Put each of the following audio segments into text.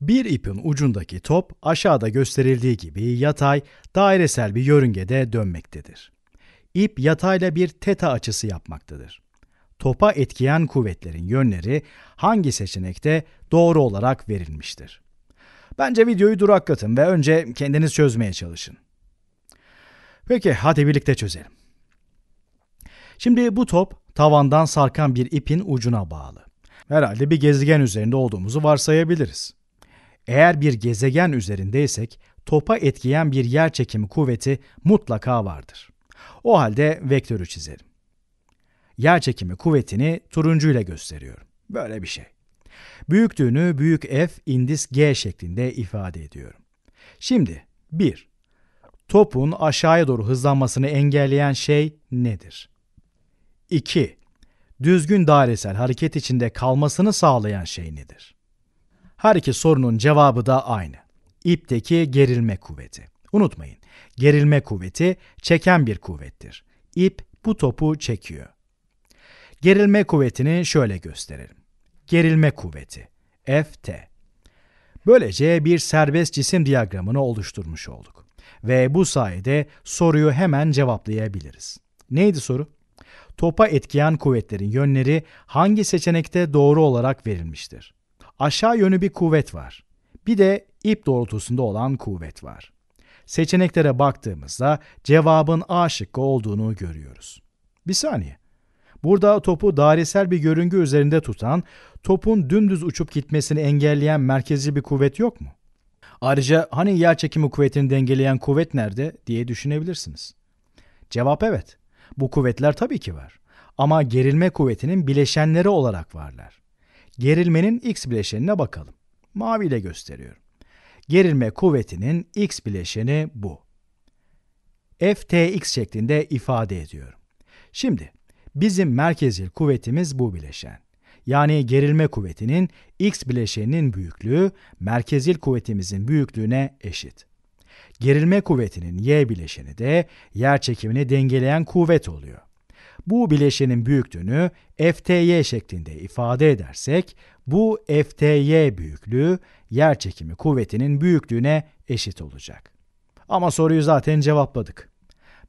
Bir ipin ucundaki top aşağıda gösterildiği gibi yatay, dairesel bir yörüngede dönmektedir. İp yatayla bir teta açısı yapmaktadır. Topa etkiyen kuvvetlerin yönleri hangi seçenekte doğru olarak verilmiştir? Bence videoyu duraklatın ve önce kendiniz çözmeye çalışın. Peki hadi birlikte çözelim. Şimdi bu top tavandan sarkan bir ipin ucuna bağlı. Herhalde bir gezegen üzerinde olduğumuzu varsayabiliriz. Eğer bir gezegen üzerindeysek topa etkileyen bir yer çekimi kuvveti mutlaka vardır. O halde vektörü çizelim. Yer çekimi kuvvetini turuncuyla gösteriyorum. Böyle bir şey. Büyüklüğünü büyük F indis G şeklinde ifade ediyorum. Şimdi 1. Topun aşağıya doğru hızlanmasını engelleyen şey nedir? 2. Düzgün dairesel hareket içinde kalmasını sağlayan şey nedir? Her iki sorunun cevabı da aynı. İpteki gerilme kuvveti. Unutmayın, gerilme kuvveti çeken bir kuvvettir. İp bu topu çekiyor. Gerilme kuvvetini şöyle gösterelim. Gerilme kuvveti Ft. Böylece bir serbest cisim diyagramını oluşturmuş olduk ve bu sayede soruyu hemen cevaplayabiliriz. Neydi soru? Topa etkiyen kuvvetlerin yönleri hangi seçenekte doğru olarak verilmiştir? aşağı yönü bir kuvvet var. Bir de ip doğrultusunda olan kuvvet var. Seçeneklere baktığımızda cevabın A şıkkı olduğunu görüyoruz. Bir saniye. Burada topu dairesel bir görüngü üzerinde tutan, topun dümdüz uçup gitmesini engelleyen merkezi bir kuvvet yok mu? Ayrıca hani yer çekimi kuvvetini dengeleyen kuvvet nerede diye düşünebilirsiniz. Cevap evet. Bu kuvvetler tabii ki var. Ama gerilme kuvvetinin bileşenleri olarak varlar. Gerilmenin x bileşenine bakalım. Mavi ile gösteriyorum. Gerilme kuvvetinin x bileşeni bu. Ftx şeklinde ifade ediyorum. Şimdi bizim merkezil kuvvetimiz bu bileşen. Yani gerilme kuvvetinin x bileşeninin büyüklüğü merkezil kuvvetimizin büyüklüğüne eşit. Gerilme kuvvetinin y bileşeni de yer çekimini dengeleyen kuvvet oluyor bu bileşenin büyüklüğünü FTY şeklinde ifade edersek, bu FTY büyüklüğü yerçekimi kuvvetinin büyüklüğüne eşit olacak. Ama soruyu zaten cevapladık.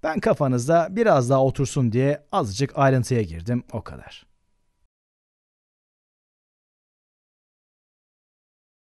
Ben kafanızda biraz daha otursun diye azıcık ayrıntıya girdim o kadar.